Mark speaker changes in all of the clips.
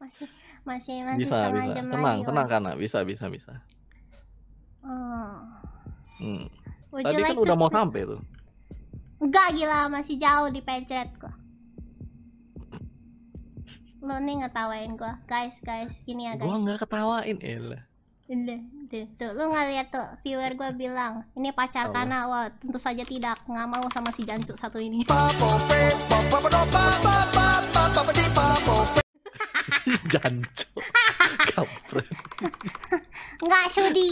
Speaker 1: masih masih masih bisa setengah bisa jam tenang lagi tenang
Speaker 2: karena bisa bisa bisa oh. hmm.
Speaker 1: tadi like kan to... udah mau sampai tuh enggak gila masih jauh di pencet gua lo nih ngetawain gua guys guys gini ya guys gua
Speaker 2: nggak ketawain ella
Speaker 1: Tuh, tuh, lu nggak lihat tuh viewer gua bilang ini pacar oh. karena wah tentu saja tidak nggak mau sama si jancuk satu ini.
Speaker 2: Jancu. Kampret.
Speaker 1: Enggak sudi.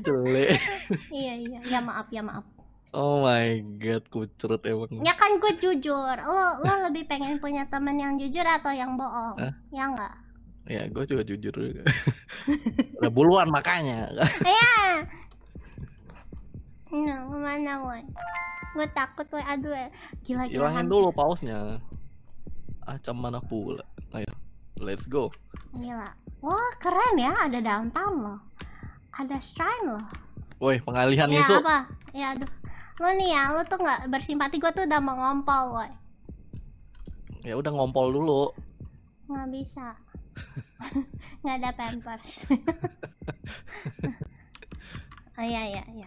Speaker 1: Jelek. iya iya, ya maaf ya maaf.
Speaker 2: Oh my god, kucurut emang. Ya
Speaker 1: kan gue jujur. Lo lo lebih pengen punya teman yang jujur atau yang bohong? Huh? Ya enggak?
Speaker 2: Ya, gue juga jujur. Udah buluan makanya.
Speaker 1: Iya. no, nah, kemana woi? Gue takut woi, aduh Gila, gila. Hilangin dulu
Speaker 2: pausnya. Acam ah, mana pula. Ayo, nah, ya. let's go.
Speaker 1: Gila. Wah, keren ya. Ada downtown loh. Ada shrine loh.
Speaker 2: Woi, pengalihan ya, apa?
Speaker 1: Ya, aduh. Lo nih ya, lo tuh gak bersimpati. Gue tuh udah mau ngompol, woi.
Speaker 2: Ya udah ngompol dulu.
Speaker 1: Nggak bisa. nggak ada pampers oh iya iya iya, iya.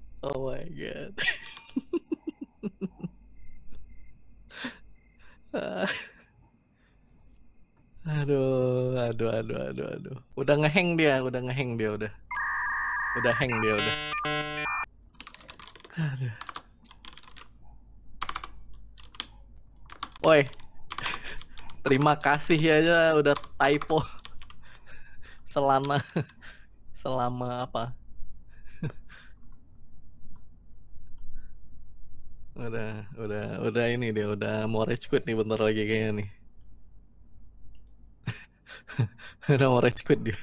Speaker 2: oh my god aduh aduh aduh aduh aduh udah ngeheng dia udah ngeheng dia udah udah hang dia udah aduh Woi, terima kasih ya, ya. udah typo selama selama apa? udah udah udah ini dia udah mau rage quit nih bentar lagi kayaknya nih. Ada mau rage quit dia.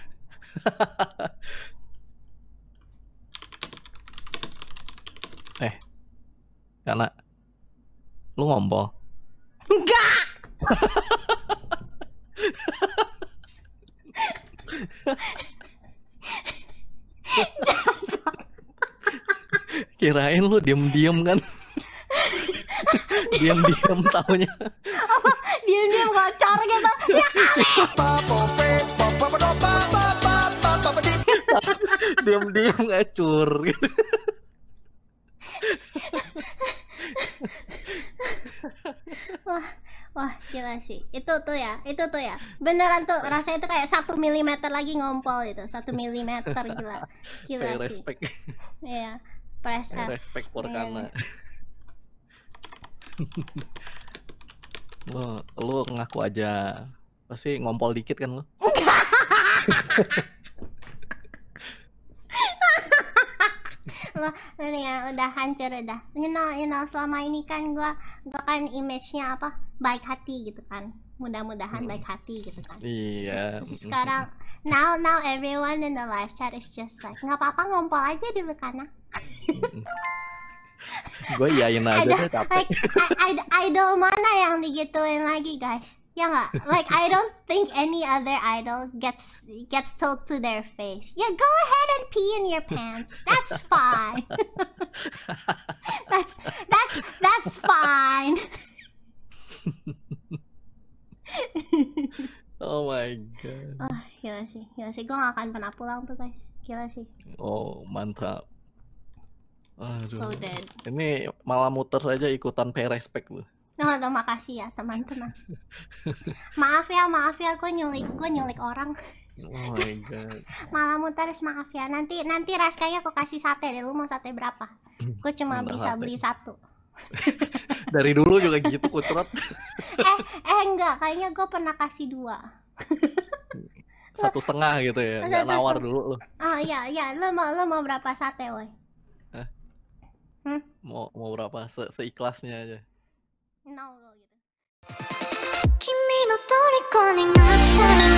Speaker 2: eh, karena lu ngompol. Enggak. Kirain lu diem-diem kan? Diam-diam taunya.
Speaker 1: Diam-diam gocor gitu. Ya kali.
Speaker 2: diem diem ngacur
Speaker 1: wah wah gila sih itu tuh ya itu tuh ya beneran tuh rasa itu kayak satu milimeter lagi ngompol itu satu milimeter gila gila Pay sih respect iya press F respect
Speaker 2: karena lo lo ngaku aja pasti ngompol dikit kan lo
Speaker 1: lo ini ya udah hancur udah you know you know selama ini kan gua gua kan image-nya apa baik hati gitu kan mudah-mudahan mm. baik hati gitu kan
Speaker 2: iya yeah. sekarang
Speaker 1: now now everyone in the live chat is just like nggak apa-apa ngompol aja di karena
Speaker 2: gue yain aja deh tapi
Speaker 1: like, idol mana yang digituin lagi guys Ya nggak? Like I don't think any other idol gets gets told to their face. Yeah, go ahead and pee in your pants. That's fine. that's that's that's fine.
Speaker 2: oh my god. Oh,
Speaker 1: gila sih, gila sih. Gue gak akan pernah pulang tuh guys. Gila sih.
Speaker 2: Oh mantap. Aduh. So dead. Ini malah muter aja ikutan pay respect loh.
Speaker 1: Oh, terima kasih ya teman-teman. maaf ya, maaf ya, gue nyulik, gue nyulik orang.
Speaker 2: Oh my god.
Speaker 1: Malam mutaris maaf ya. Nanti nanti rasanya kayaknya aku kasih sate deh. Lu mau sate berapa? Gue cuma bisa hati. beli satu.
Speaker 2: Dari dulu juga gitu kucrot.
Speaker 1: eh eh enggak, kayaknya gue pernah kasih dua.
Speaker 2: satu setengah gitu ya. Enggak nawar dulu lu.
Speaker 1: Oh iya iya, lu mau lu mau berapa sate, woi? Eh? Hmm?
Speaker 2: Mau mau berapa Se seikhlasnya aja.
Speaker 1: No, 君の虜になった